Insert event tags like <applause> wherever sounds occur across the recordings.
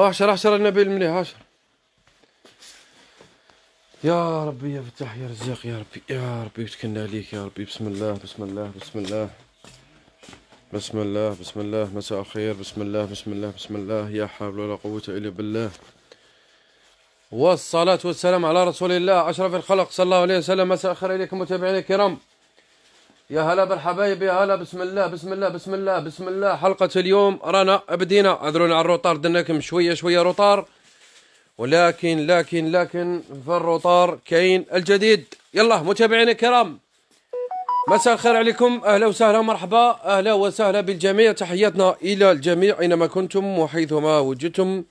احشر احشر النبيل مليح احشر يا ربي يا فتح يا رزاق يا ربي يا ربي وتكلنا عليك يا ربي بسم الله بسم الله بسم الله بسم الله بسم الله مساء الخير بسم الله بسم الله بسم الله يا حول ولا قوة إلا بالله والصلاة والسلام على رسول الله أشرف الخلق صلى الله عليه وسلم مساء الخير إليكم متابعينا الكرام يا هلا بالحبايب يا هلا بسم الله بسم الله بسم الله بسم الله حلقة اليوم رانا بدينا اذرونا على الروطار درناكم شوية شوية روطار ولكن لكن لكن في الروطار كاين الجديد يلا متابعينا الكرام مساء الخير عليكم اهلا وسهلا مرحبا اهلا وسهلا بالجميع تحياتنا الى الجميع اينما كنتم وحيثما وجدتم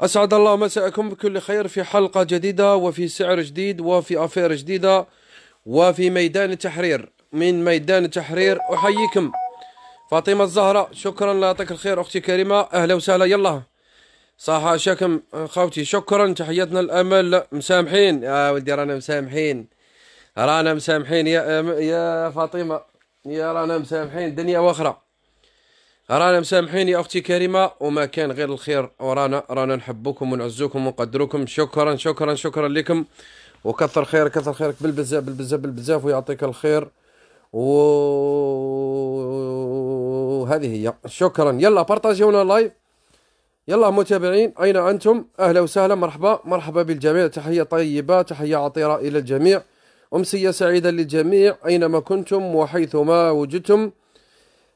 اسعد الله مساءكم بكل خير في حلقه جديده وفي سعر جديد وفي افير جديده وفي ميدان التحرير من ميدان التحرير احييكم فاطمه الزهراء شكرا الله يعطيك الخير اختي كريمه اهلا وسهلا يلا صح شكم آه، خوتي شكرا تحياتنا الامل مسامحين يا ولدي رانا مسامحين رانا مسامحين يا آه، يا فاطمه يا رانا مسامحين دنيا واخره رانا مسامحين يا اختي كريمه وما كان غير الخير ورانا رانا نحبكم ونعزوكم ونقدركم شكرا شكرا شكرا لكم وكثر خير كثر خيرك بالبزاف بالبزاف بالبزاف ويعطيك الخير وهذه هي شكرا يلا بارطاجيونا لايف يلا متابعين أين أنتم أهلا وسهلا مرحبا مرحبا بالجميع تحية طيبة تحية عطيرة إلى الجميع أمسية سعيدة للجميع أينما كنتم وحيثما وجدتم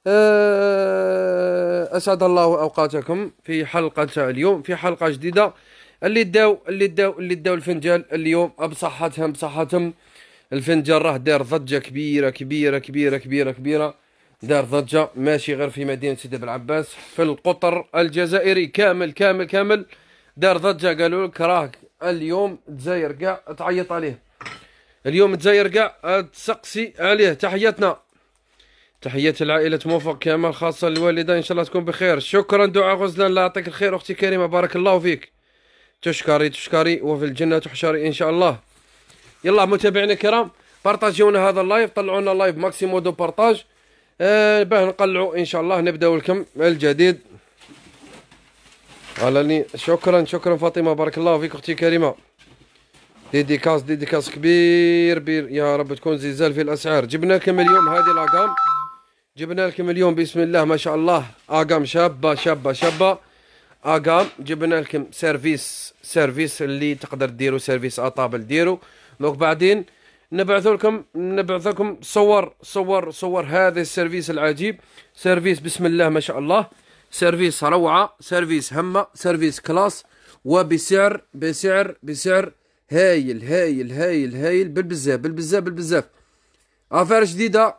آه، أسعد الله أوقاتكم في حلقة اليوم في حلقة جديدة اللي داو اللي داو اللي داو الفنجال اليوم بصحتهم بصحتهم الفنجان راه دار ضجه كبيره كبيره كبيره كبيره كبيره دار ضجه ماشي غير في مدينه سيدي بلعباس في القطر الجزائري كامل كامل كامل دار ضجه قالوا لك راه اليوم تزاير كاع تعيط عليه اليوم تزاير كاع تسقسي عليه تحياتنا تحيات العائلة موفق كامل خاصة الوالدة إن شاء الله تكون بخير شكرا دعاء غزلان الله يعطيك الخير أختي كريمة بارك الله فيك تشكري تشكري وفي الجنة تحشري إن شاء الله يلا متابعينا الكرام بارطاجيونا هذا اللايف طلعونا لايف ماكسيمو دو بارطاج آه باه نقلعوا ان شاء الله نبداو لكم الجديد علاني شكرا شكرا فاطمه بارك الله فيك اختي كريمه ديديكاس ديديكاس كبير بير يا رب تكون زلزال في الاسعار جبنا لكم اليوم هذه الاقام جبنا لكم اليوم بسم الله ما شاء الله اقام شابه شابه شابه اقام جبنا لكم سيرفيس سيرفيس اللي تقدر ديرو سيرفيس اطابل ديرو دونك بعدين نبعث لكم نبعث لكم صور صور صور هذا السيرفيس العجيب سيرفيس بسم الله ما شاء الله سيرفيس روعه سيرفيس همه سيرفيس كلاس وبسعر بسعر بسعر هايل هايل هايل هايل بالبزاف بالبزاف بالبزاف افير جديده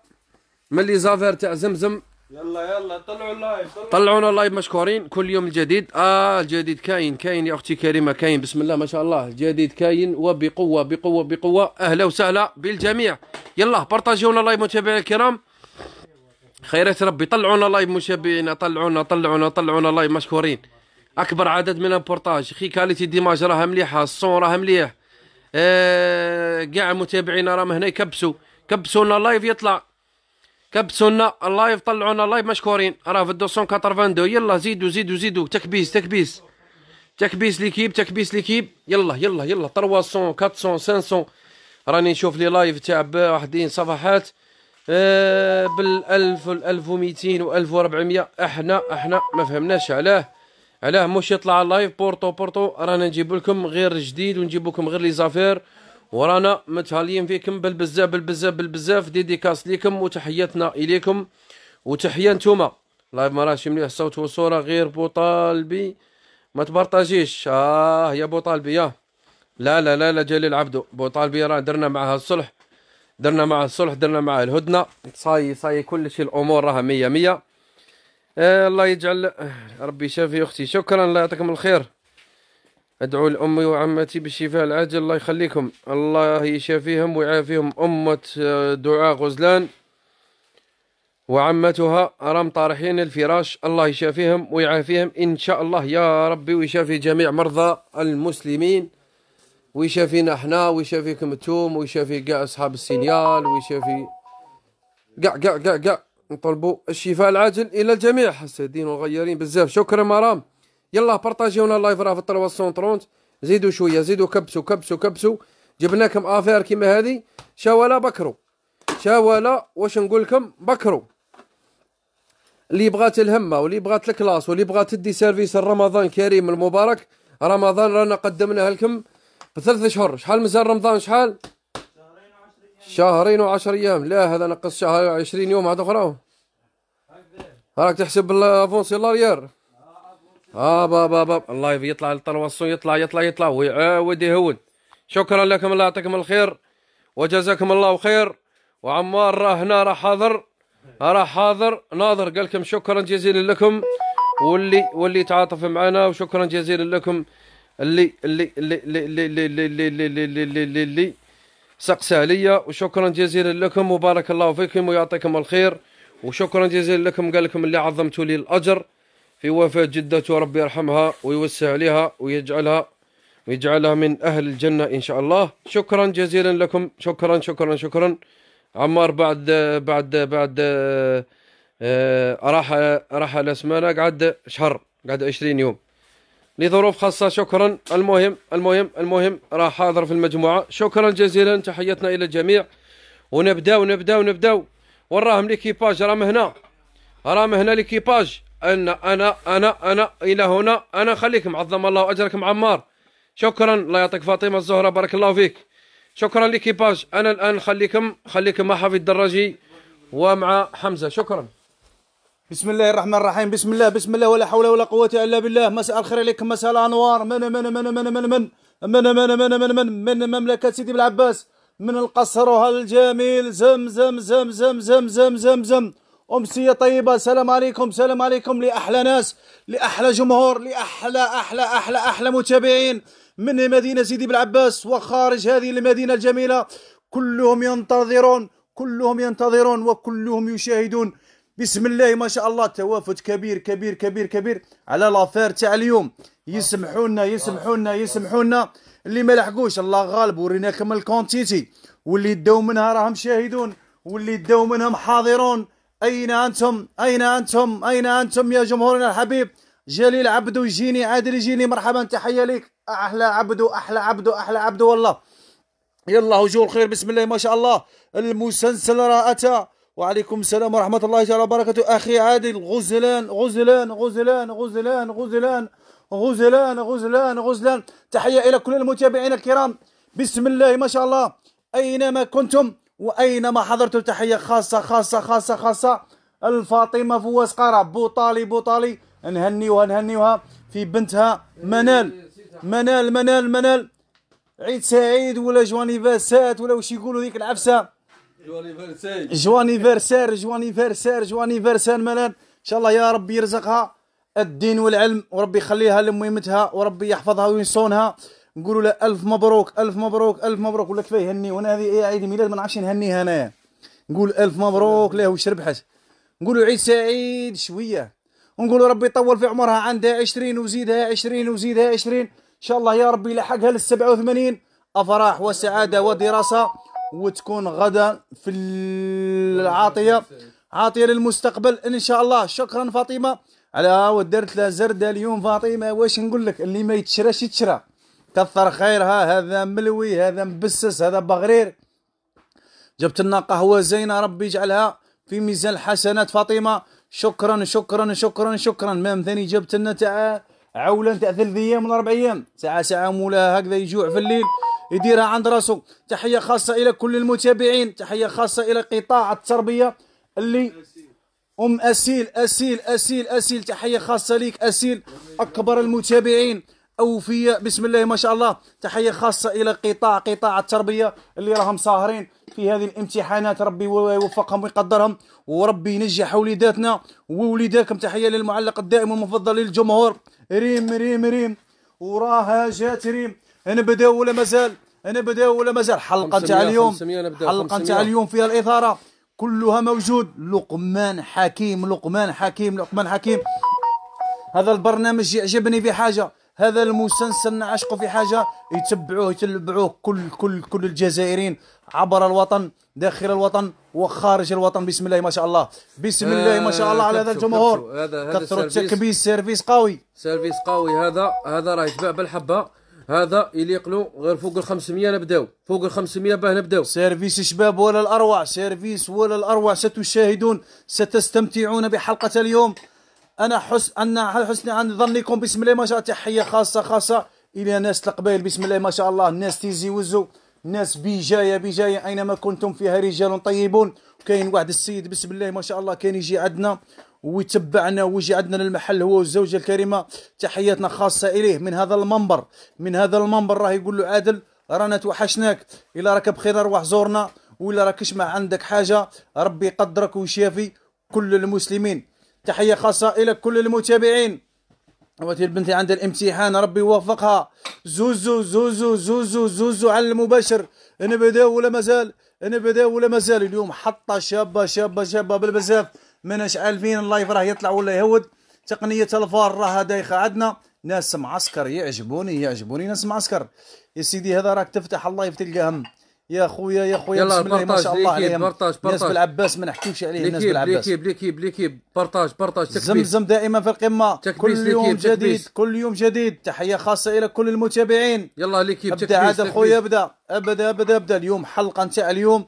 من لي زافير تاع زمزم يلا يلا طلعوا اللايف طلعونا اللايف مشكورين كل يوم الجديد اه الجديد كاين كاين يا اختي كريمه كاين بسم الله ما شاء الله الجديد كاين وبقوه بقوه بقوه اهلا وسهلا بالجميع يلا بارطاجيونا اللايف متابعينا الكرام خيرات ربي طلعونا لايف مشابهينا طلعونا طلعونا طلعونا لايف مشكورين اكبر عدد من البورتاج خي كاليتي ديماج راها مليحه الصون راها مليح كاع آه متابعينا راهم هنا يكبسوا كبسونا اللايف لايف يطلع كبسونا اللايف طلعونا اللايف مشكورين راه في 282 يلا زيدوا زيدوا زيدوا تكبيس تكبيس تكبيس ليكيب تكبيس ليكيب يلا يلا يلا 300 400 500 راني نشوف لي لايف تاع واحدين صفحات آه بال1000 و1200 و1400 احنا احنا ما فهمناش علاه علاه مش يطلع اللايف بورتو بورتو رانا نجيب لكم غير جديد ونجيب لكم غير لي زافير ورانا متهاليين فيكم بالبزاف بالبزاف بالبزاف ديديكاس ليكم وتحياتنا اليكم وتحيه نتوما لايف ما راهش مليح الصوت والصوره غير بوطالبي ما تبارطاجيش اه يا بوطالبي يا لا لا لا لا جليل عبدو بوطالبي راه درنا معها الصلح درنا معها الصلح درنا معها الهدنه صاي صاي كلشي الامور راها مية مية آه الله يجعل ربي يشافي اختي شكرا الله يعطيكم الخير أدعو لأمي وعمتي بالشفاء العاجل الله يخليكم الله يشافيهم ويعافيهم أمة آه، دعاء غزلان وعمتها رام طارحين الفراش الله يشافيهم ويعافيهم إن شاء الله يا ربي ويشافي جميع مرضى المسلمين ويشافينا احنا ويشافيكم توم ويشافي كاع أصحاب السينيال ويشافي كاع كاع كاع كاع نطلبوا الشفاء العاجل إلى الجميع حسدين وغيرين بزاف شكرا مرام يلا بارطاجيونا اللايف راه في 330 زيدوا شويه زيدوا كبسوا كبسوا كبسوا جبناكم افير كيما هذه شاولا بكرو شاولا واش نقول لكم بكرو اللي بغات الهمه واللي بغات الكلاس واللي بغات تدي سيرفيس رمضان كريم المبارك رمضان رانا قدمناه لكم بثلاث شهور شحال مازال رمضان شحال شهرين وعشر ايام لا هذا نقص شهر 20 يوم هذا اخرى راك تحسب بالافونسي لاريير اه با با اللايف يطلع الطلوصون يطلع يطلع يطلع ويعاود يهون شكرا لكم الله يعطيكم الخير وجزاكم الله خير وعمار راه هنا راه حاضر راه حاضر ناظر قال لكم شكرا جزيلا لكم واللي واللي تعاطف معنا وشكرا جزيلا لكم اللي اللي اللي اللي اللي اللي اللي اللي اللي اللي اللي اللي سقس عليا وشكرا جزيلا لكم وبارك الله فيكم ويعطيكم الخير وشكرا جزيلا لكم قال لكم اللي عظمتوا لي الاجر في وفاة جدته ربي يرحمها ويوسع عليها ويجعلها ويجعلها من أهل الجنة إن شاء الله شكرا جزيلا لكم شكرا شكرا شكرا عمار بعد بعد بعد آه، راح راح الأسمانة قعد شهر قعد 20 يوم لظروف خاصة شكرا المهم المهم المهم راح حاضر في المجموعة شكرا جزيلا تحياتنا إلى الجميع ونبداو نبداو نبداو وراهم ليكيباج راهم هنا راهم هنا ليكيباج أنا أنا أنا أنا إلى هنا أنا خليكم عظم الله أجركم عمار شكرا الله يعطيك فاطمة الزهرة بارك الله فيك شكرا ليكيباج أنا الآن خليكم خليكم مع حفيد الدراجي ومع حمزة شكرا بسم الله الرحمن الرحيم بسم الله بسم الله ولا حول ولا قوة إلا بالله مساء الخير عليكم مساء الأنوار من من من من من من من من من من من من مملكة سيدي بن عباس من القصر الجميل زم زم زم زم زم زم زم زم أمسية طيبة سلام عليكم سلام عليكم لأحلى ناس لأحلى جمهور لأحلى أحلى أحلى أحلى متابعين من مدينة سيدي بالعباس وخارج هذه المدينة الجميلة كلهم ينتظرون كلهم ينتظرون وكلهم يشاهدون بسم الله ما شاء الله توافد كبير كبير كبير كبير على لافير تاع اليوم يسمحوا لنا يسمحوا لنا يسمحوا لنا اللي ما لحقوش الله غالب وريناكم الكونتيتي واللي داو منها راهم شاهدون واللي داو منهم حاضرون أين أنتم أين أنتم أين أنتم يا جمهورنا الحبيب جليل عبدو يجيني عادل يجيني مرحبا تحية لك أحلى عبدو أحلى عبدو أحلى عبدو والله يلا هجوم الخير بسم الله ما شاء الله المسلسل راه أتى وعليكم السلام ورحمة الله تعالى وبركاته أخي عادل غزلان غزلان غزلان غزلان غزلان غزلان غزلان غزلان تحية إلى كل المتابعين الكرام بسم الله ما شاء الله أينما كنتم واينما حضرت تحيه خاصه خاصه خاصه خاصه الفاطمه فواز قرع بوطالي بوطالي نهنيوها نهنيوها في بنتها منال منال منال منال عيد سعيد ولا جوانيفرسات ولا واش يقولوا ذيك العفسه جوانيفرسير جوانيفرسير جوانيفرسير منال ان شاء الله يا ربي يرزقها الدين والعلم وربي يخليها لمهمتها وربي يحفظها وينصونها نقولوا له الف مبروك الف مبروك الف مبروك ولا كفايه هني وانا هذه إيه عيد ميلاد ما نعرفش نهنيها انايا نقول الف مبروك له واش ربحت نقولوا عيد سعيد شويه ونقولوا ربي يطول في عمرها عندها 20 وزيدها 20 وزيدها 20 ان شاء الله يا ربي لحقها لل 87 افراح وسعاده ودراسه وتكون غدا في العاطيه عاطيه للمستقبل ان شاء الله شكرا فاطمه على ودرت لها زرده اليوم فاطمه واش نقول لك اللي ما يتشراش يتشرى كثر خيرها هذا ملوي هذا مبسس هذا بغرير جبت لنا قهوه زينه ربي يجعلها في ميزان حسنات فاطمه شكرا شكرا شكرا شكرا مام ثاني جبت لنا تاع عوله تاع ثلاث ايام ولا اربع ايام ساعه ساعه مولاها هكذا يجوع في الليل يديرها عند راسه تحيه خاصه الى كل المتابعين تحيه خاصه الى قطاع التربيه اللي ام اسيل اسيل اسيل اسيل تحيه خاصه ليك اسيل اكبر المتابعين أوفياء بسم الله ما شاء الله تحيه خاصه الى قطاع قطاع التربيه اللي راهم ساهرين في هذه الامتحانات ربي يوفقهم ويقدرهم وربي ينجح وليداتنا ووليداكم تحيه للمعلق الدائم المفضل للجمهور ريم ريم ريم وراها جات ريم انا بداو ولا مازال انا بداو ولا مازال حلقه تاع اليوم حلقه تاع اليوم فيها الاثاره كلها موجود لقمان حكيم لقمان حكيم لقمان حكيم هذا البرنامج يعجبني في حاجه هذا المسلسل نعشقه في حاجه يتبعوه يتبعوه كل كل كل الجزائريين عبر الوطن داخل الوطن وخارج الوطن بسم الله ما شاء الله بسم آه، الله ما شاء الله على هذا الجمهور هذا هذا كثروا التكبيس سيرفيس قوي سيرفيس قوي هذا هذا راه يتباع بالحبه هذا يليق له غير فوق ال 500 نبداو فوق ال 500 باه نبداو سيرفيس شباب ولا الاروع سيرفيس ولا الاروع ستشاهدون ستستمتعون بحلقه اليوم انا حس ان حسن عن ظنكم بسم الله ما شاء الله تحيه خاصه خاصه الى ناس القبائل بسم الله ما شاء الله الناس تيزي وزو ناس بجايه بجايه اينما كنتم فيها رجال طيبون كاين واحد السيد بسم الله ما شاء الله كان يجي عندنا ويتبعنا ويجي عندنا للمحل هو والزوجه الكريمه تحياتنا خاصه اليه من هذا المنبر من هذا المنبر راه يقول له عادل رانا توحشناك الا راك بخير روح زورنا ولا راكش ما عندك حاجه ربي يقدرك ويشافي كل المسلمين تحية خاصة إلى كل المتابعين أخواتي البنت عند الامتحان ربي يوفقها زوزو زوزو زوزو زوزو على المباشر أنا بداو ولا مازال أنا بداو ولا مازال اليوم حطة شابة شابة شابة بالبزاف مناش عارفين اللايف راه يطلع ولا يهود تقنية الفار راها دايخة عندنا ناس معسكر يعجبوني يعجبوني ناس معسكر يا سيدي هذا راك تفتح اللايف تلقاهم يا خويا يا خويا بسم الله ما شاء الله عليهم بارطاج بارطاج ناس بالعباس ما نحكيوش عليه الناس بالعباس ليكيب ليكيب ليكيب بارطاج بارطاج تكبيس زمزم دائما في القمه كل يوم جديد كل يوم جديد تحيه خاصه الى كل المتابعين يلا ليكيب ابدا هذا خويا ابدا ابدا ابدا ابدا اليوم حلقه نتاع اليوم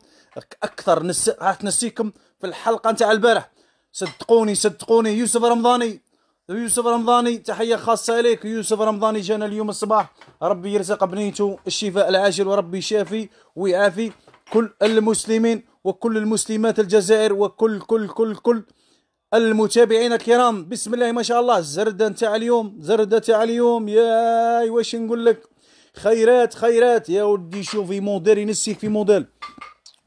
اكثر نس... تنسيكم في الحلقه نتاع البارح صدقوني صدقوني يوسف رمضاني يوسف رمضاني تحية خاصة إليك يوسف رمضاني جانا اليوم الصباح ربي يرزق بنيته الشفاء العاجل وربي يشافي ويعافي كل المسلمين وكل المسلمات الجزائر وكل كل كل كل المتابعين الكرام بسم الله ما شاء الله الزردة نتاع اليوم زردة تاع اليوم ياي واش نقول لك خيرات خيرات يا ودي شوفي موديل ينسيك في موديل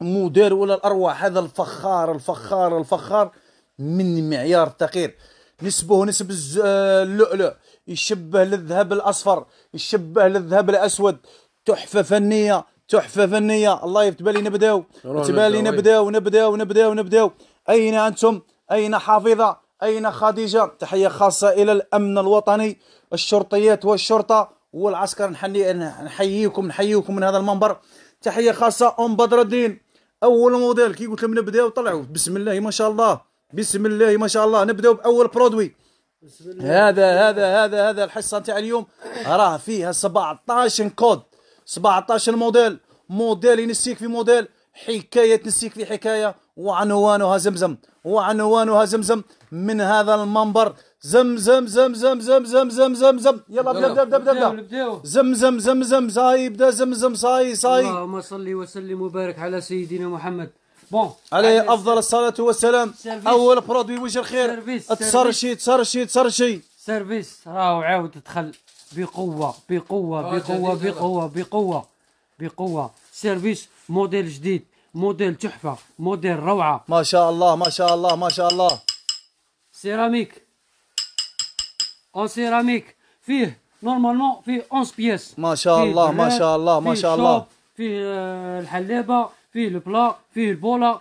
موديل ولا الأرواح هذا الفخار الفخار الفخار من معيار تقير نسبه نسب اللؤلؤ يشبه للذهب الاصفر يشبه للذهب الاسود تحفه فنيه تحفه فنيه الله يتبالي نبداو تبالي نبداو نبداو نبداو نبداو اين انتم اين حافظه اين خديجه تحيه خاصه الى الامن الوطني الشرطيات والشرطه والعسكر نحني نحييكم نحييكم من هذا المنبر تحيه خاصه ام بدر الدين اول موديل كي قلت لهم نبداو طلعوا بسم الله ما شاء الله بسم الله ما شاء الله نبداو باول برودوي هذا هذا هذا هذا الحصه نتاع اليوم راه فيها 17 كود 17 موديل موديل ينسيك في موديل حكايه تنسيك في حكايه وعنوانها زمزم وعنوانها زمزم من هذا المنبر زمزم زمزم زمزم زمزم زم يلا بدا بدا بدا بدا زمزم زمزم زاي بدا زمزم صاي صاي اللهم صل وسلم وبارك على سيدنا محمد بون عليه افضل الصلاه والسلام اول برودوي وجه الخير تسرشي تسرشي تسرشي سيرفيس راهو عاود دخل بقوه بقوه بقوه بقوه بقوه بقوه سيرفيس موديل جديد موديل تحفه موديل روعه ما شاء الله ما شاء الله ما شاء الله سيراميك اون سيراميك فيه نورمالمون فيه 11 بيس ما شاء الله ما شاء الله ما شاء الله فيه الحلابه فيه البلا فيه البولا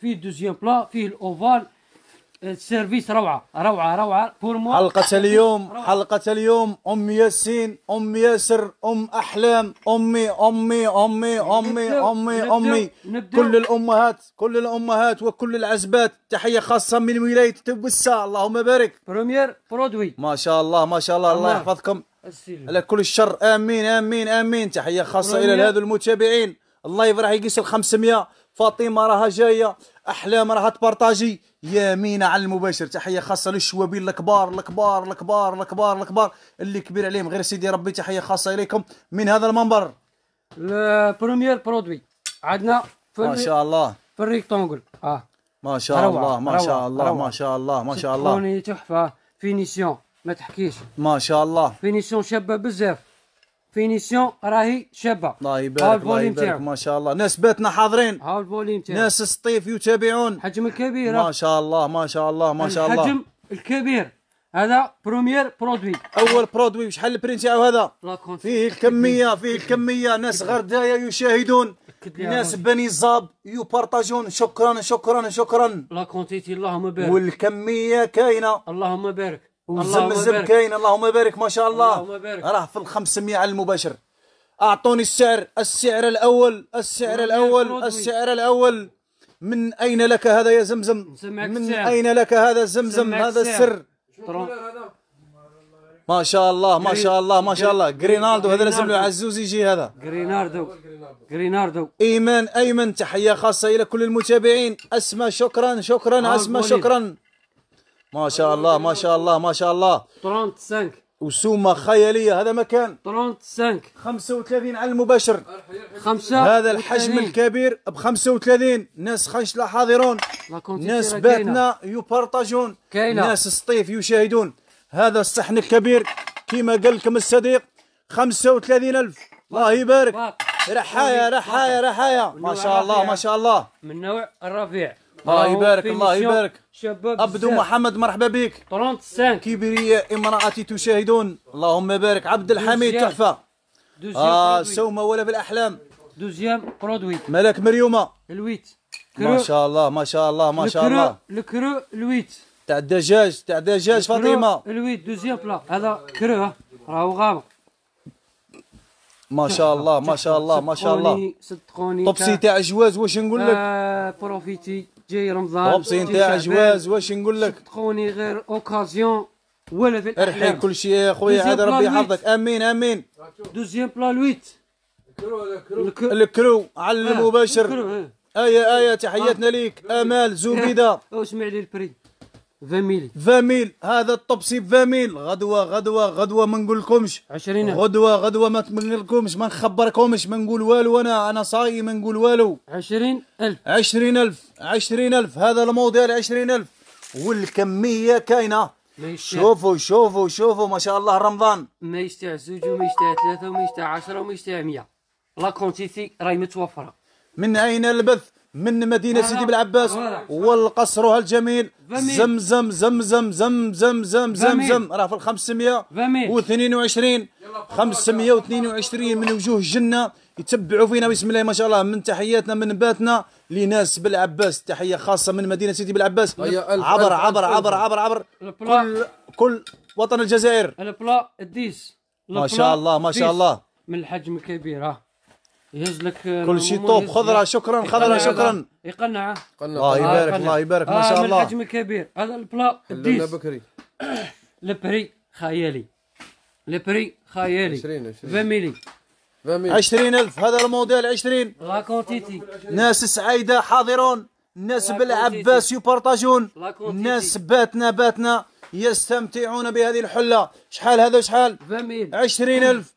فيه الدوزيام بلا فيه الاوفال السيرفيس روعه روعه روعه بور موا حلقه اليوم روعة. حلقه اليوم ام ياسين ام ياسر ام احلام امي امي امي امي امي امي كل الامهات كل الامهات وكل العزبات تحيه خاصه من ولايه تبسه اللهم بارك بريمير برودوي ما شاء الله ما شاء الله الله يحفظكم على كل الشر امين امين امين تحيه خاصه الى هذو المتابعين اللايف راح يقيس ال 500 فاطمه راها جايه احلام راها تبارطاجي يمين على المباشر تحيه خاصه للشوابين الكبار الكبار الكبار الكبار الكبار اللي كبير عليهم غير سيدي ربي تحيه خاصه اليكم من هذا المنبر البروميير برودوي عندنا ما شاء الله في الريكتونجل اه ما شاء الله ما شاء الله ما شاء الله ما شاء الله تحفه فينيسيون ما تحكيش ما شاء الله فينيسيون شابه بزاف فينيسيون راهي شابه الله يبارك الله يبارك ما شاء الله ناس باتنا حاضرين هاو الفوليوم تاعو ناس سطيف يتابعون حجم الكبير ما شاء الله ما شاء الله ما شاء الله الحجم الكبير هذا بروميير برودوي اول برودوي شحال البرين تاعو هذا فيه الكميه فيه الكميه ناس غردايه يشاهدون ناس بني الزاب يبارطاجون شكرا شكرا شكرا لا كونتيتي اللهم بارك والكميه كاينه اللهم بارك وزم الزب كاين اللهم بارك ما شاء الله اللهم بارك راه في ال 500 على المباشر اعطوني السعر السعر الاول السعر الاول السعر الاول من اين لك هذا يا زمزم من اين لك هذا الزمزم هذا السر ما شاء الله ما شاء الله ما شاء الله جرينالدو هذا لازم له عزوز يجي هذا جرينالدو جرينالدو ايمان ايمن تحيه خاصه الى كل المتابعين اسماء شكرا شكرا آه، اسماء شكرا ما شاء الله ما شاء الله ما شاء الله 35 وسومه خياليه هذا مكان 35 35 على المباشر خمسة هذا الحجم الكبير ب 35 ناس خنشله حاضرون ناس باتنا يبارطاجون ناس سطيف يشاهدون هذا الصحن الكبير كما قال لكم الصديق 35000 الله يبارك رحايا رحايا رحايا ما شاء الله ما شاء الله من نوع الرفيع الله يبارك الله يبارك شباب عبدو محمد مرحبا بك 35 كبرياء امرأتي تشاهدون اللهم بارك عبد الحميد تحفة آه سومة ولا بالأحلام دوزيام برودوي ملك مريومة الويت ما شاء الله ما شاء الله ما شاء الله الكرو الويت تاع الدجاج تاع الدجاج فاطمة الويت دوزيام بلا هذا كرو راهو غامق ما شاء الله ما شاء الله ما شاء الله صدقوني طبسي تاع جواز واش نقول لك آه، بروفيتي جاي رمضان اوبسي نتاع جواز واش نقول لك تخوني غير اوكازيون ولا في الاحلام ارحي كل شيء يا خويا عاد ربي يحفظك امين امين دوزيام بلا لويت الكرو الكرو على آه، المباشر آه. ايه ايه تحياتنا ليك امال زبيده واسمع لي البري فاميل فاميل هذا الطبسي فاميل غدوه غدوه غدوه ما نقولكمش 20 غدوه غدوه ما نقولكمش ما نخبركمش ما نقول والو انا انا صاي ما نقول والو 20000 20000 20000 هذا الموضوع 20000 والكميه كاينه شوفوا شوفوا شوفوا ما شاء الله رمضان ما يشتاع زوج وما يشتاع ثلاثه وما يشتاع 10 وما يشتاع 100 لا كونتيتي راهي متوفره من اين البث من مدينة سيدي بالعباس والقصرها الجميل زمزم زمزم زمزم زمزم زم راه في ال 522 522 من وجوه الجنة يتبعوا فينا بسم الله ما شاء الله من تحياتنا من باتنا لناس بالعباس تحية خاصة من مدينة سيدي بالعباس طيب، عبر عبر عبر عبر عبر, عبر كل كل وطن الجزائر البلا الديس ما شاء الله ما شاء الله من الحجم كبير ها يهز لك آه، كل شيء طوب خضره شكرا خضره إيه، شكرا يقنعه إيه، الله آه، يبارك الله يبارك ما آه، شاء الله الحجم الكبير هذا البلا بكري <coughs> لبري خيالي لبري خيالي 20 ميلي 20 ألف هذا الموديل 20 لا كونتيتي ناس سعيدة حاضرون ناس بالعباس يبارطاجون ناس باتنا باتنا يستمتعون بهذه الحلة شحال هذا شحال 20000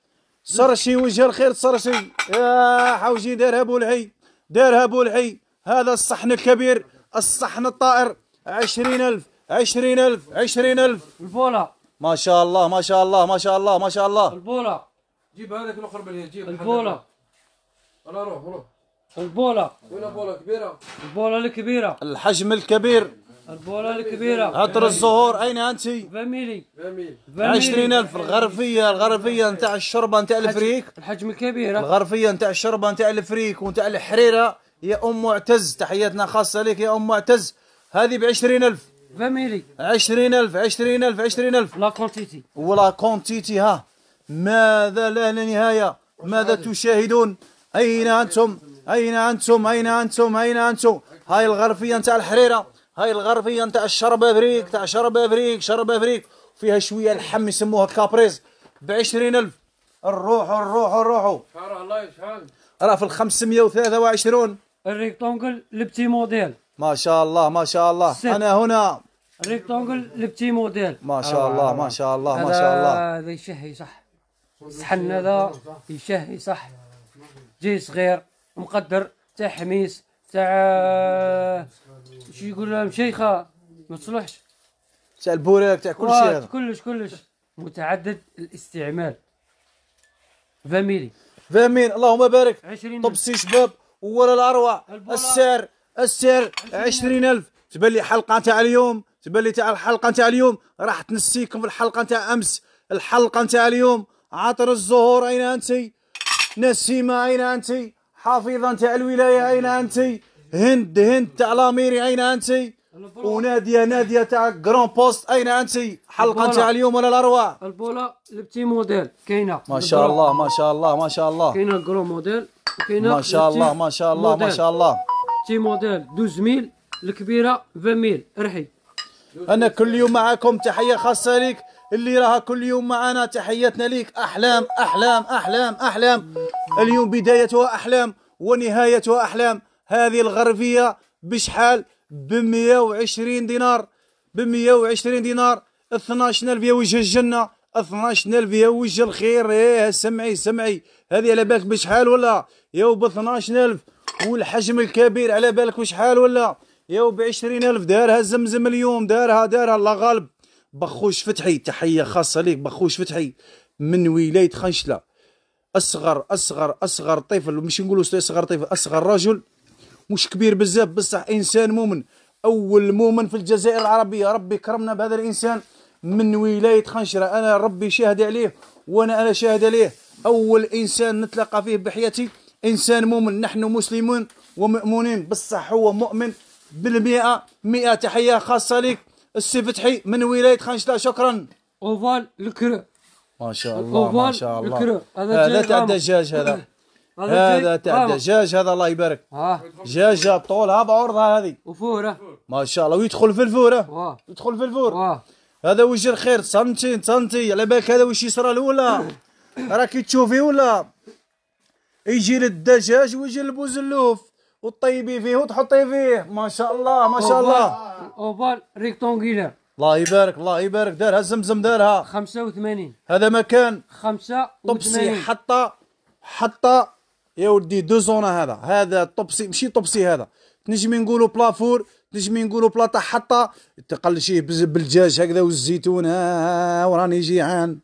صرشي وجه الخير صرشي يا حوجي دارها بولحي دارها بولحي هذا الصحن الكبير الصحن الطائر عشرين ألف عشرين ألف عشرين ألف البولة ما شاء الله ما شاء الله ما شاء الله ما شاء الله البولة جيب هذاك الأخر باللي جيب البولة أنا روح روح البولة وين البولة كبيرة البولة الكبيرة الحجم الكبير البوله الكبيره عطر الزهور اين انت؟ فاميلي فاميلي 20000 الغرفيه الغرفيه نتاع الشربه نتاع الفريك الحجم الكبير الغرفيه نتاع الشربه نتاع الفريك ونتاع الحريره يا ام معتز تحياتنا خاصه لك يا ام معتز هذه ب 20000 فاميلي 20000 20000 20000 لا كونتيتي ولا كونتيتي ها ماذا لا نهايه ماذا تشاهدون اين انتم اين انتم اين انتم اين انتم هاي الغرفيه نتاع الحريره هاي الغربيه نتاع الشرب افريك تاع شرب افريك شرب افريك فيها شويه لحم يسموها كابريز ب 20000 نروحوا نروحوا نروحوا شحال الله شحال راه في ال 523 الريكتونجل لبتي موديل ما شاء الله ما شاء الله ست. انا هنا الريكتونجل لبتي موديل ما شاء الله ما شاء الله ما شاء الله هذا يشهي صح صحن هذا يشهي صح جي صغير مقدر تاع حميس تاع مش يقول لها شيخه ما تصلحش تاع البوراك تاع كل شيء هذا كلش كلش متعدد الاستعمال فاميلي فامين اللهم بارك 20 سي شباب ولا الاروع السعر السعر 20000 تبان لي حلقه تاع اليوم تبان لي تاع الحلقه تاع اليوم راح تنسيكم في الحلقه تاع امس الحلقه نتاع اليوم عطر الزهور اين انت نسيمه اين انت حافظه نتاع الولايه اين انت هند هند تاع لاميري اين انت وناديه ناديه تاع جران بوست اين انت حلقه تاع اليوم ولا الاروع؟ البوله البتي موديل كاينه ما شاء الله ما شاء الله ما شاء الله كاينه الكرون موديل وكاينه ما شاء الله ما شاء الله ما شاء الله تي موديل 12000 ميل الكبيره 20000 رحي انا كل يوم معاكم تحيه خاصه ليك اللي راها كل يوم معنا تحياتنا ليك احلام احلام احلام احلام اليوم بدايتها احلام ونهايتها احلام هذه الغربيه بشحال ب 120 دينار ب 120 دينار 12000 يا وجه الجنه 12000 يا وجه الخير ايه سمعي سمعي هذه على بالك بشحال ولا يا باثناش 12000 والحجم الكبير على بالك وشحال ولا يا ب 20000 دارها زمزم اليوم دارها دارها الله غالب بخوش فتحي تحيه خاصه ليك بخوش فتحي من ولايه خنشله اصغر اصغر اصغر طفل مش نقولوا اصغر طفل اصغر رجل مش كبير بزاف بصح انسان مؤمن اول مؤمن في الجزائر العربيه ربي كرمنا بهذا الانسان من ولايه خنشره انا ربي شاهد عليه وانا انا شاهد عليه اول انسان نتلقى فيه بحياتي انسان مؤمن نحن مسلمون ومؤمنين بصح هو مؤمن بالمئة مئة تحية خاصة لك السي فتحي من ولاية خنشلة شكرا اوفال الكرة ما شاء الله ما شاء الله هذا تاع الدجاج هذا هذا تاع الدجاج آه. هذا الله يبارك اه دجاج طول هذا عرضها هذه وفوره ما شاء الله ويدخل في الفوره واه يدخل في الفور واه هذا وجه الخير سنتي سنتي على بالك هذا واش يصرى الاولى راكي تشوفي ولا يجي للدجاج ويجي للبوزلوف وطيبي فيه وتحطي فيه ما شاء الله ما شاء الله اوفال ريكتونغيلر الله يبارك الله يبارك دارها زمزم دارها 85 هذا مكان 85 طبسي حطه حطه يا ودي دو زونا هذا هذا طبسي ماشي طبسي هذا تنجمي نقولوا بلافور تنجمي نقولوا بلاطا حطه تقل شيه بالدجاج هكذا والزيتون وراني جيعان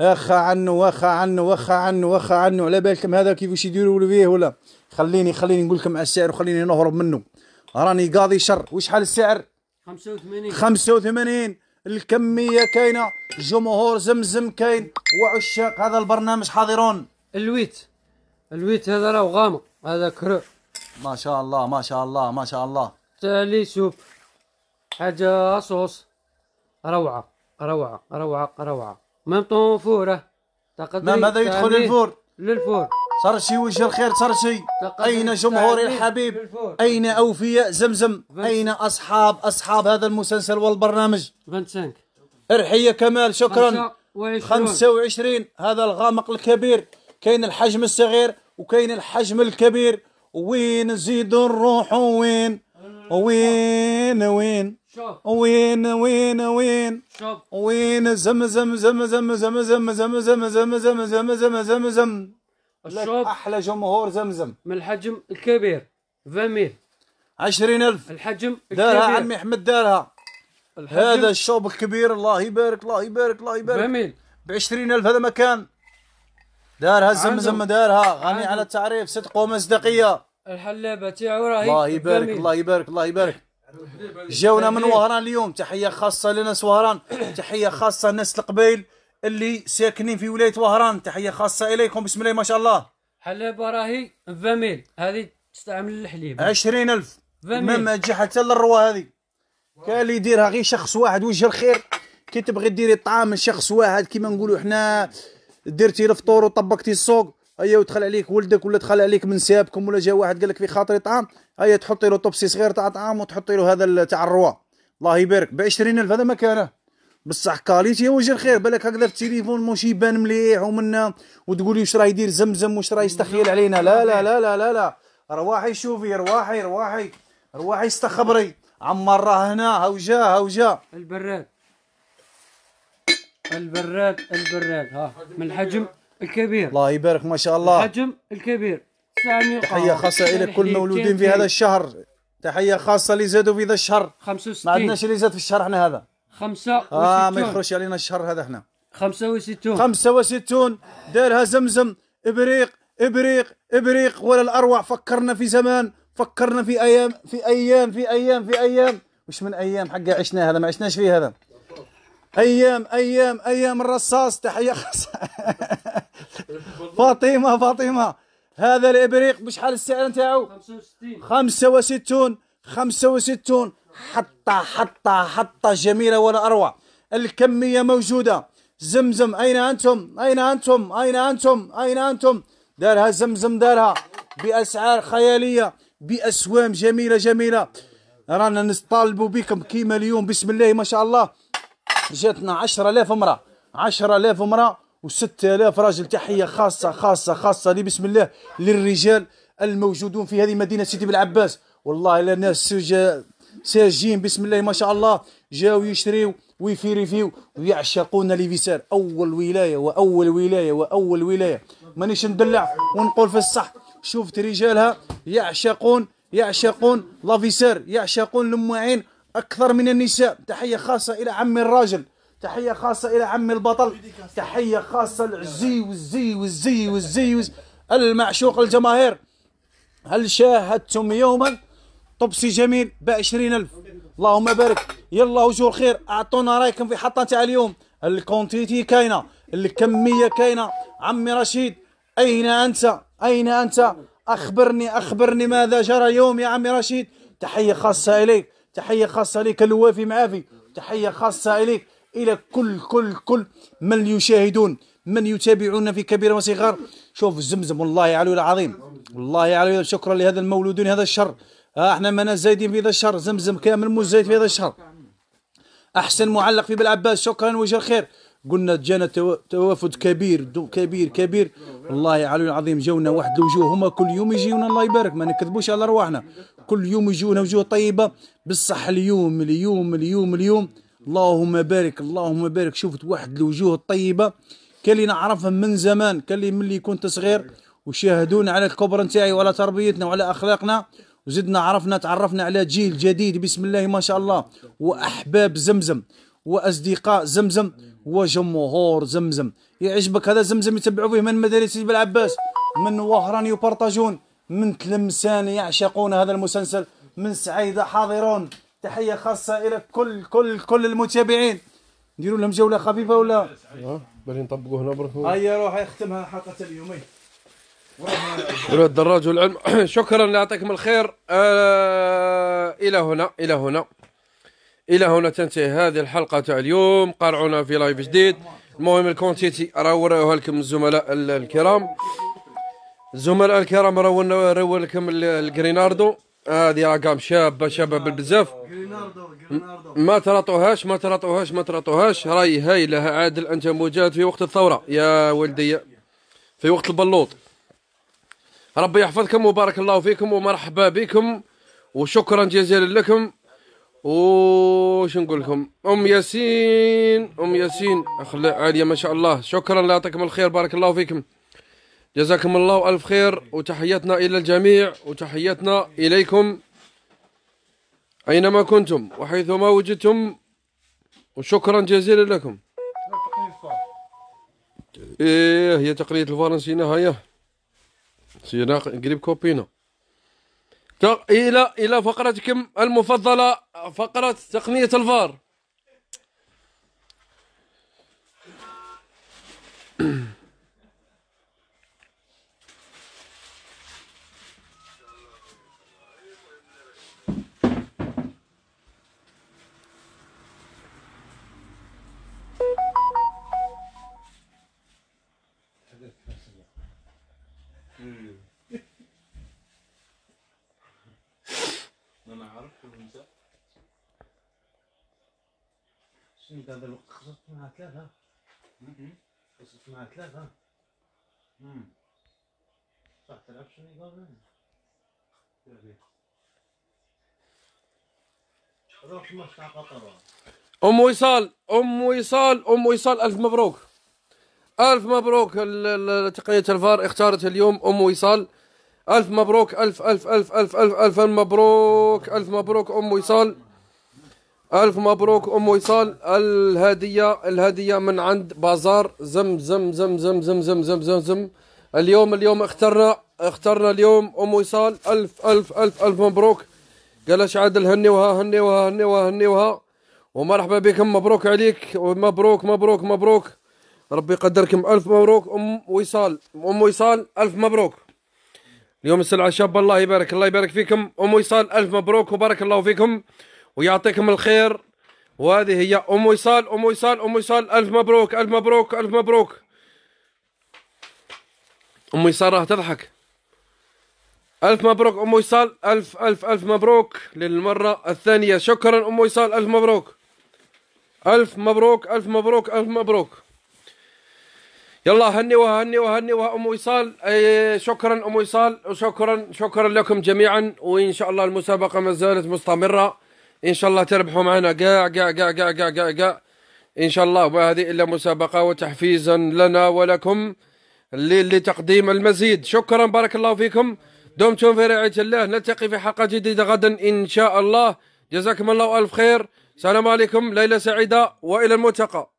اخا عنه واخا عنه واخا عنه واخا عنه على بالكم هذا كيفاش يديروا فيه ولا خليني خليني نقول لكم على السعر وخليني نهرب منه راني قاضي شر وشحال السعر 85 85 الكميه كاينه جمهور زمزم كاين وعشاق هذا البرنامج حاضرون الويت الويت هذا راه غامق هذا كرو ما شاء الله ما شاء الله ما شاء الله تالي سوب حاجه صوص روعه روعه روعه روعه ميم طون فوره اه. تقدر ماذا يدخل الفور للفور صار شي وجه الخير صار شي أين جمهور الحبيب أين أوفياء زمزم أين أصحاب أصحاب هذا المسلسل والبرنامج 25 ارحي يا كمال شكرا 25 هذا الغامق الكبير كاين الحجم الصغير وكاين الحجم الكبير وين نزيد نروح وين وين وين وين وين وين وين زم زم زم زم زم زم زم زم زم زم زم زم زم زم الشوب احلى جمهور زمزم من الحجم الكبير 20 عشرين ألف الحجم دارها عمي احمد دارها هذا الشوب الكبير الله يبارك الله يبارك الله يبارك جميل ب 20000 هذا مكان دارها زم زم دارها غني على التعريف صدق ومصداقيه الحلابه تاعو راهي الله يبارك الله يبارك الله يبارك جاونا من وهران اليوم تحيه خاصه لناس وهران تحيه خاصه ناس القبيل اللي ساكنين في ولايه وهران تحيه خاصه اليكم بسم الله ما شاء الله حلابه راهي فاميل هذه تستعمل الحليب 20000 ما تجي حتى للروا هذه كان اللي يديرها غير شخص واحد وجه الخير كي تبغي ديري الطعام لشخص واحد كيما نقولوا حنا درتي الفطور وطبقتي السوق هيا أيوة، ودخل عليك ولدك ولا دخل عليك من سابكم ولا جا واحد قال لك في خاطري طعام هيا أيوة، تحطي له طبسي صغير تاع طعام وتحطي له هذا تاع الروا الله يبارك ب 20000 هذا ما كان بصح كاليتي وجه الخير بالك هكذا في التليفون ماشي يبان مليح ومنا وتقولي واش راه يدير زمزم واش راه يستخيل علينا لا لا لا لا لا, لا. رواحي شوفي رواحي رواحي رواحي استخبري عمار راه هنا هاو جا هاو جا البراد البراد البراد ها من الحجم الكبير الله يبارك ما شاء الله الحجم الكبير سامي تحية آه، خاصة إلى كل مولودين في هذا الشهر تحية خاصة اللي زادوا في هذا الشهر 65 ما عندناش اللي زاد في الشهر احنا هذا 65 اه ما يخرجش علينا الشهر هذا احنا 65 65 دارها زمزم ابريق ابريق ابريق ولا الاروع فكرنا في زمان فكرنا في ايام في ايام في ايام في ايام, مش وش من ايام حق عشنا هذا ما عشناش فيه هذا ايام ايام ايام الرصاص تحيه خاصه <laughs> فاطمه فاطمه هذا الابريق بشحال السعر نتاعو 65 65 65 حطه حطه حطه جميله ولا اروع الكميه موجوده زمزم اين انتم اين انتم اين انتم اين انتم دارها زمزم دارها باسعار خياليه باسوام جميله جميله رانا نطالبوا بكم كيما اليوم بسم الله ما شاء الله جاتنا 10000 امراه 10000 امراه و6000 راجل تحيه خاصه خاصه خاصه لي بسم الله للرجال الموجودون في هذه مدينه سيدي بالعباس والله الا ناس ساجين بسم الله ما شاء الله جاو ويفيري فيو ويعشقون ليفيسار اول ولايه واول ولايه واول ولايه مانيش ندلع ونقول في الصح شفت رجالها يعشقون يعشقون لافيسار يعشقون لمعين أكثر من النساء تحية خاصة إلى عم الراجل تحية خاصة إلى عم البطل تحية خاصة للزي والزي والزي والزي, المعشوق الجماهير هل شاهدتم يوما طبسي جميل ب 20000 اللهم بارك يلا وجوه الخير اعطونا رايكم في حطه تاع اليوم الكونتيتي كاينه الكميه كاينه عمي رشيد اين انت اين انت اخبرني اخبرني ماذا جرى يوم يا عمي رشيد تحيه خاصه اليك تحية خاصة لك الوافي معافي تحية خاصة إليك إلى كل كل كل من يشاهدون من يتابعون في كبير وصغار شوف زمزم والله علي العظيم والله علي شكرا لهذا المولود هذا الشر آه احنا ما زايدين في هذا الشر زمزم كامل مزايد في هذا الشر احسن معلق في بالعباس شكرا وجه الخير قلنا جانا توافد كبير كبير كبير والله علي العظيم جونا واحد الوجوه هما كل يوم يجيونا الله يبارك ما نكذبوش على ارواحنا كل يوم يجونا وجوه طيبة بالصح اليوم اليوم اليوم اليوم اللهم بارك اللهم بارك شفت واحد الوجوه الطيبة كان اللي نعرفهم من زمان كان اللي ملي كنت صغير وشاهدونا على الكبر نتاعي وعلى تربيتنا وعلى أخلاقنا وزدنا عرفنا تعرفنا على جيل جديد بسم الله ما شاء الله وأحباب زمزم وأصدقاء زمزم وجمهور زمزم يعجبك هذا زمزم يتبعوا فيه من مدارس العباس من وهران يبارطاجون من تلمسان يعشقون هذا المسلسل من سعيدة حاضرون تحية خاصة إلى كل كل كل المتابعين نديروا لهم جولة خفيفة ولا أه، بلي نطبقوا هنا برك هيا روح يختمها حلقة اليومين إيه. ولاد الدراج والعلم <clears throat> شكرا يعطيكم الخير آه الى هنا الى هنا الى هنا تنتهي هذه الحلقه تاع اليوم قرعونا في لايف جديد المهم الكونتيتي راهو وراوها لكم الزملاء الكرام الزملاء الكرام راونا لكم الجريناردو هذه آه اقام شابه شباب بزاف ما ترطوهاش ما ترطوهاش ما ترطوهاش راي هايله عادل انت مجاهد في وقت الثوره يا ولدي في وقت البلوط ربي يحفظكم وبارك الله فيكم ومرحبا بكم وشكرا جزيلا لكم وش نقول لكم ام ياسين ام ياسين اخ عاليه ما شاء الله شكرا الله يعطيكم الخير بارك الله فيكم جزاكم الله ألف خير وتحياتنا إلى الجميع وتحياتنا إليكم أينما كنتم وحيثما وجدتم وشكرا جزيلا لكم إيه هي تقرية الفرنسينا هيا سينا قريب كوبينا إلى إلى فقرتكم المفضلة فقرة تقنية الفار <clears throat> هذا الوقت خسرت ثلاثة خسرت ثلاثة صح تلعب إيه؟ روح ام وصال ام وصال ام وصال الف مبروك الف مبروك تقنيه الفار اختارت اليوم ام وصال الف مبروك الف الف الف الف الف الف, ألف مبروك الف مبروك ام وصال الف مبروك ام وصال الهديه الهديه من عند بازار زم زم زم زم زم زم زم زم, زم. اليوم اليوم اخترنا اخترنا اليوم ام وصال الف الف الف الف مبروك قال عاد هنيوها هنيوها هنيوها وها ومرحبا بكم مبروك عليك ومبروك مبروك مبروك ربي يقدركم الف مبروك ام وصال ام وصال الف مبروك اليوم السلعه شابه الله يبارك الله يبارك فيكم ام وصال الف مبروك وبارك الله فيكم ويعطيكم الخير وهذه هي ام وصال ام وصال ام وصال الف مبروك الف مبروك الف مبروك ام وصال راه تضحك الف مبروك ام وصال الف الف الف مبروك للمره الثانيه شكرا ام وصال الف مبروك الف مبروك الف مبروك الف مبروك يلا هني وهني وهني ام وصال شكرا ام وصال وشكرا شكرا لكم جميعا وان شاء الله المسابقه ما زالت مستمره ان شاء الله تربحوا معنا قاع قاع قاع قاع قاع قاع قاع ان شاء الله وهذه الا مسابقه وتحفيزا لنا ولكم لتقديم المزيد شكرا بارك الله فيكم دمتم في رعايه الله نلتقي في حلقه جديده غدا ان شاء الله جزاكم الله الف خير السلام عليكم ليله سعيده والى الملتقى